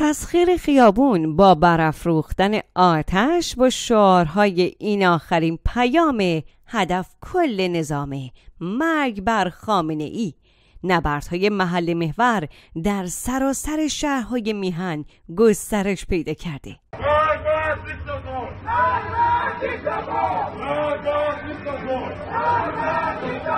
تسخیر خیابون با برافروختن آتش با شعارهای این آخرین پیام هدف کل نظامه مرگ بر خامنه ای نبردهای محل محور در سراسر شهرهای میهن گسترش پیدا کرده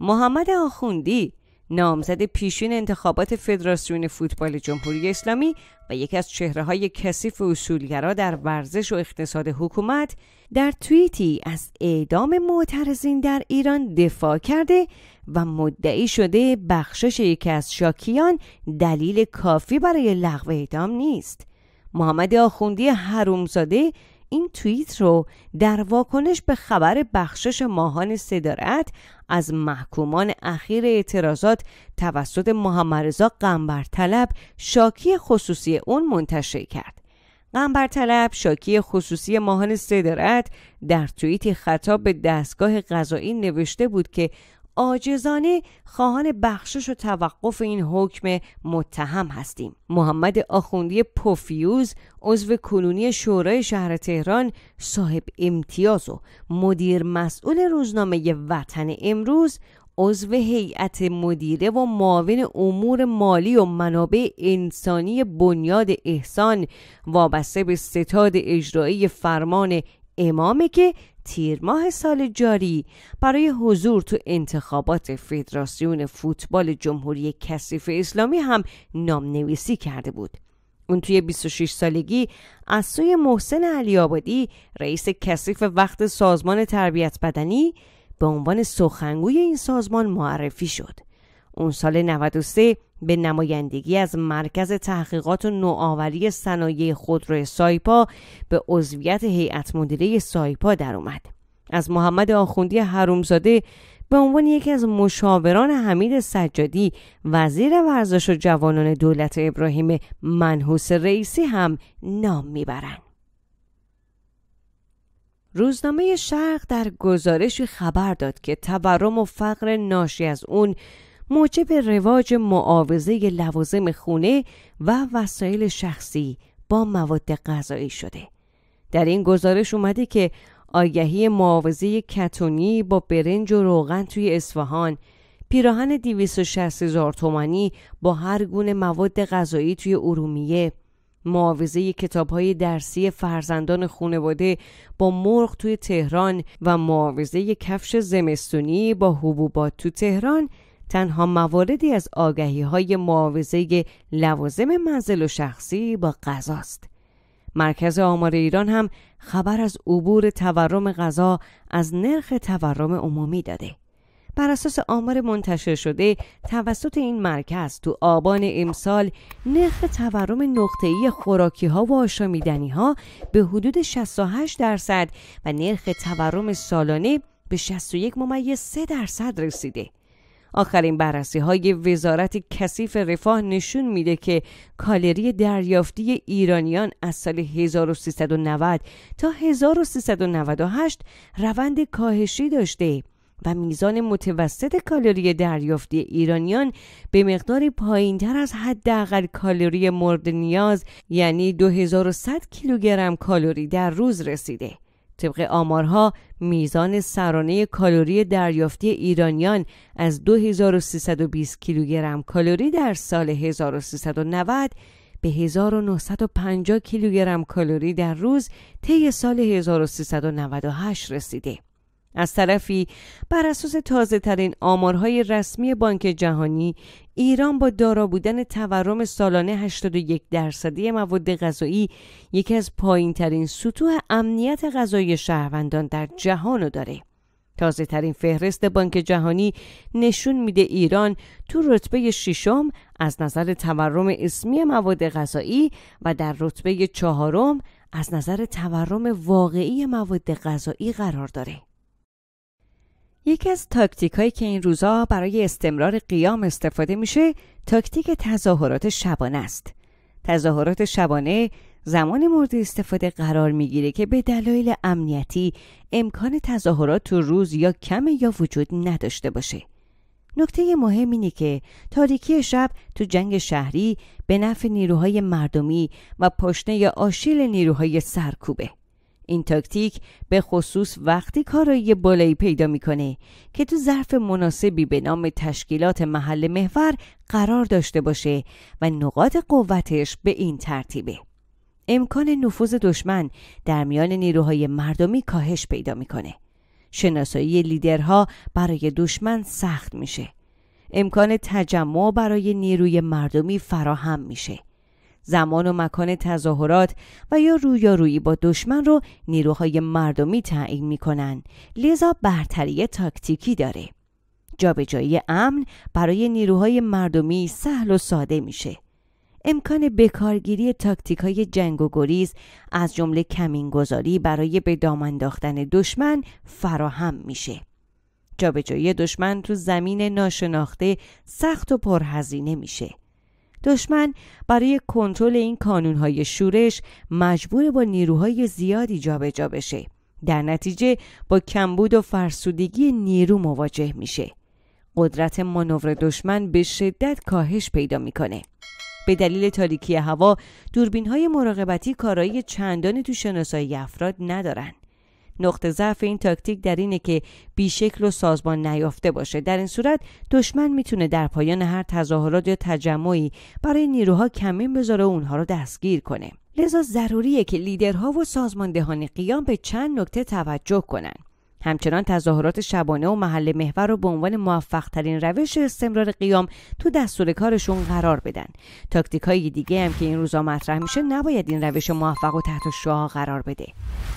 محمد آخوندی نامزد پیشین انتخابات فدراسیون فوتبال جمهوری اسلامی و یکی از چهره های کثیف اصولگرا در ورزش و اقتصاد حکومت در توییتی از اعدام معترضین در ایران دفاع کرده و مدعی شده بخشش یکی از شاکیان دلیل کافی برای لغو اعدام نیست محمد آخوندی حرومزاده این توییت رو در واکنش به خبر بخشش ماهان صدارت از محکومان اخیر اعتراضات توسط محمد رضا قنبرطلب شاکی خصوصی اون منتشر کرد قنبرطلب شاکی خصوصی ماهان صدارت در توییتی خطاب به دستگاه قضایی نوشته بود که عاجزانه خواهان بخشش و توقف این حکم متهم هستیم محمد آخوندی پوفیوز عضو کنونی شورای شهر تهران صاحب امتیاز و مدیر مسئول روزنامه وطن امروز عضو هیئت مدیره و معاون امور مالی و منابع انسانی بنیاد احسان وابسته به ستاد اجرایی فرمان امامه که تیر ماه سال جاری برای حضور تو انتخابات فدراسیون فوتبال جمهوری کثیف اسلامی هم نامنویسی کرده بود اون توی 26 سالگی از سوی محسن علی آبادی رئیس کثیف وقت سازمان تربیت بدنی به عنوان سخنگوی این سازمان معرفی شد. اون سال 93 به نمایندگی از مرکز تحقیقات و نوآوری صنایع خودرو سایپا به عضویت هیئت مدیره سایپا درآمد از محمد آخوندی حرومزاده به عنوان یکی از مشاوران حمید سجادی وزیر ورزش و جوانان دولت ابراهیم منحوس رئیسی هم نام میبرند روزنامه شرق در گزارشی خبر داد که تورم و فقر ناشی از اون موجب رواج معاوضه لوازم خونه و وسایل شخصی با مواد غذایی شده در این گزارش اومده که آگهی معاوضه کتونی با برنج و روغن توی اصفهان پیراهن 260 هزار تومانی با هر گونه مواد غذایی توی ارومیه معاوضه کتاب های درسی فرزندان خونواده با مرغ توی تهران و معاوضه کفش زمستونی با حبوبات تو تهران تنها مواردی از آگهی های معاوضه لوازم منزل و شخصی با غذاست. مرکز آمار ایران هم خبر از عبور تورم غذا از نرخ تورم عمومی داده. بر اساس آمار منتشر شده توسط این مرکز تو آبان امسال نرخ تورم نقطه‌ای خوراکی ها و آشامیدنی ها به حدود 68 درصد و نرخ تورم سالانه به 61 ممیز 3 درصد رسیده. آخرین بررسی های وزارت کثیف رفاه نشون میده که کالری دریافتی ایرانیان از سال 1390 تا 1398 روند کاهشی داشته و میزان متوسط کالری دریافتی ایرانیان به پایین تر از حداقل کالری مورد نیاز یعنی 2100 کیلوگرم کالری در روز رسیده. طبق آمارها میزان سرانه کالری دریافتی ایرانیان از 2320 کیلوگرم کالری در سال 1390 به 1950 کیلوگرم کالری در روز طی سال 1398 رسیده. از طرفی بر اساس تازه ترین آمارهای رسمی بانک جهانی ایران با دارا بودن تورم سالانه 81 درصدی مواد غذایی یکی از پایین ترین سطوح امنیت غذایی شهروندان در جهان رو داره تازه ترین فهرست بانک جهانی نشون میده ایران تو رتبه ششم از نظر تورم اسمی مواد غذایی و در رتبه چهارم از نظر تورم واقعی مواد غذایی قرار داره. یکی از تاکتیک هایی که این روزها برای استمرار قیام استفاده میشه تاکتیک تظاهرات شبانه است تظاهرات شبانه زمان مورد استفاده قرار میگیره که به دلایل امنیتی امکان تظاهرات تو روز یا کم یا وجود نداشته باشه نکته مهم اینه که تاریکی شب تو جنگ شهری به نفع نیروهای مردمی و پشنه یا آشیل نیروهای سرکوبه این تاکتیک به خصوص وقتی کارایی بالایی پیدا میکنه که تو ظرف مناسبی به نام تشکیلات محل محور قرار داشته باشه و نقاط قوتش به این ترتیبه امکان نفوذ دشمن در میان نیروهای مردمی کاهش پیدا میکنه شناسایی لیدرها برای دشمن سخت میشه امکان تجمع برای نیروی مردمی فراهم میشه زمان و مکان تظاهرات و یا رویارویی با دشمن رو نیروهای مردمی تعیین میکنن لذا برتری تاکتیکی داره جابجایی امن برای نیروهای مردمی سهل و ساده میشه امکان بکارگیری تاکتیک های جنگ و گریز از جمله کمینگذاری برای به دام انداختن دشمن فراهم میشه جابجایی دشمن تو زمین ناشناخته سخت و پرهزینه میشه دشمن برای کنترل این کانونهای شورش مجبور با نیروهای زیادی جابجا جا بشه در نتیجه با کمبود و فرسودگی نیرو مواجه میشه قدرت مانور دشمن به شدت کاهش پیدا میکنه به دلیل تاریکی هوا دوربین های مراقبتی کارایی چندانی تو شناسایی افراد ندارن نقطه ضعف این تاکتیک در اینه که بیشکل و سازمان نیافته باشه در این صورت دشمن میتونه در پایان هر تظاهرات یا تجمعی برای نیروها کمین بذاره و اونها رو دستگیر کنه لذا ضروریه که لیدرها و سازماندهان قیام به چند نکته توجه کنن همچنان تظاهرات شبانه و محل محور رو به عنوان موفق ترین روش استمرار قیام تو دستور کارشون قرار بدن تاکتیک های دیگه هم که این روزا مطرح میشه نباید این روش موفق و تحت شعا قرار بده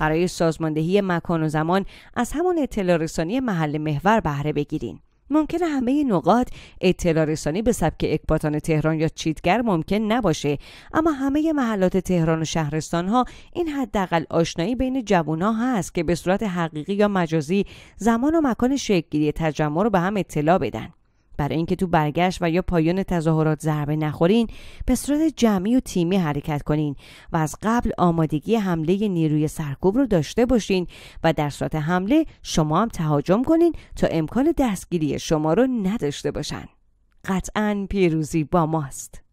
برای سازماندهی مکان و زمان از همان اطلاع رسانی محل محور بهره بگیرین ممکن همه نقاط اطلاع رسانی به سبک اکباتان تهران یا چیتگر ممکن نباشه اما همه محلات تهران و شهرستان ها این حداقل آشنایی بین جوونا هست که به صورت حقیقی یا مجازی زمان و مکان شکلگیری تجمع رو به هم اطلاع بدن برای اینکه تو برگشت و یا پایان تظاهرات ضربه نخورین به صورت جمعی و تیمی حرکت کنین و از قبل آمادگی حمله نیروی سرکوب رو داشته باشین و در صورت حمله شما هم تهاجم کنین تا امکان دستگیری شما رو نداشته باشن قطعا پیروزی با ماست